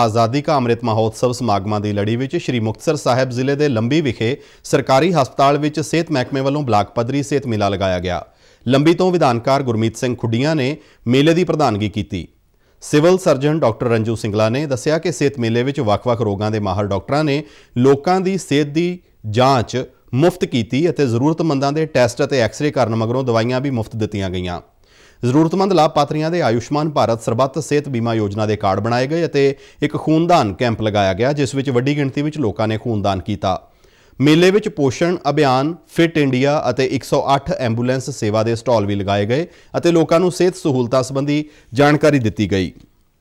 ਆਜ਼ਾਦੀ ਕਾ ਅੰਮ੍ਰਿਤ ਮਹੋਤਸਵ ਸਮਾਗਮਾਂ ਦੀ ਲੜੀ ਵਿੱਚ ਸ਼੍ਰੀ ਮੁਕਤਸਰ ਸਾਹਿਬ ਜ਼ਿਲ੍ਹੇ ਦੇ ਲੰਬੀ ਵਿਖੇ ਸਰਕਾਰੀ ਹਸਪਤਾਲ ਵਿੱਚ ਸਿਹਤ ਮਹਿਕਮੇ ਵੱਲੋਂ ਬਲਾਕ ਪੱਧਰੀ ਸਿਹਤ ਮੇਲਾ ਲਗਾਇਆ ਗਿਆ ਲੰਬੀ ਤੋਂ ਵਿਧਾਨਕਾਰ ਗੁਰਮੀਤ ਸਿੰਘ ਖੁੱਡੀਆਂ ਨੇ ਮੇਲੇ ਦੀ ਪ੍ਰਧਾਨਗੀ ਕੀਤੀ civil surgeon doctor Ranju Singla ਨੇ ਦੱਸਿਆ ਕਿ ਸਿਹਤ ਮੇਲੇ ਵਿੱਚ ਵੱਖ-ਵੱਖ ਰੋਗਾਂ ਦੇ ਮਾਹਰ ਡਾਕਟਰਾਂ ਨੇ ਲੋਕਾਂ ਦੀ ਸਿਹਤ ਦੀ ਜਾਂਚ ਮੁਫਤ ਕੀਤੀ ਅਤੇ ਜ਼ਰੂਰਤਮੰਦਾਂ ਦੇ ਟੈਸਟ ਅਤੇ ਐਕਸ-ਰੇ ਕਰਨ ਮਗਰੋਂ ਦਵਾਈਆਂ ਵੀ ਮੁਫਤ ਦਿੱਤੀਆਂ ਗਈਆਂ ਜ਼ਰੂਰਤਮੰਦ ਲਾਭਪਾਤਰੀਆਂ ਦੇ ਆਯੁਸ਼ਮਾਨ ਭਾਰਤ ਸਰਬੱਤ ਸਿਹਤ ਬੀਮਾ ਯੋਜਨਾ ਦੇ ਕਾਰਡ ਬਣਾਏ ਗਏ ਅਤੇ ਇੱਕ ਖੂਨਦਾਨ ਕੈਂਪ ਲਗਾਇਆ ਗਿਆ ਜਿਸ ਵਿੱਚ ਵੱਡੀ ਗਿਣਤੀ ਵਿੱਚ ਲੋਕਾਂ ਨੇ ਖੂਨਦਾਨ ਕੀਤਾ ਮੇਲੇ ਵਿੱਚ ਪੋਸ਼ਣ ਅਭਿਆਨ ਫਿਟ ਇੰਡੀਆ ਅਤੇ 108 ਐਂਬੂਲੈਂਸ ਸੇਵਾ ਦੇ ਸਟਾਲ ਵੀ ਲਗਾਏ ਗਏ ਅਤੇ ਲੋਕਾਂ ਨੂੰ ਸਿਹਤ ਸਹੂਲਤਾਂ ਸੰਬੰਧੀ ਜਾਣਕਾਰੀ ਦਿੱਤੀ ਗਈ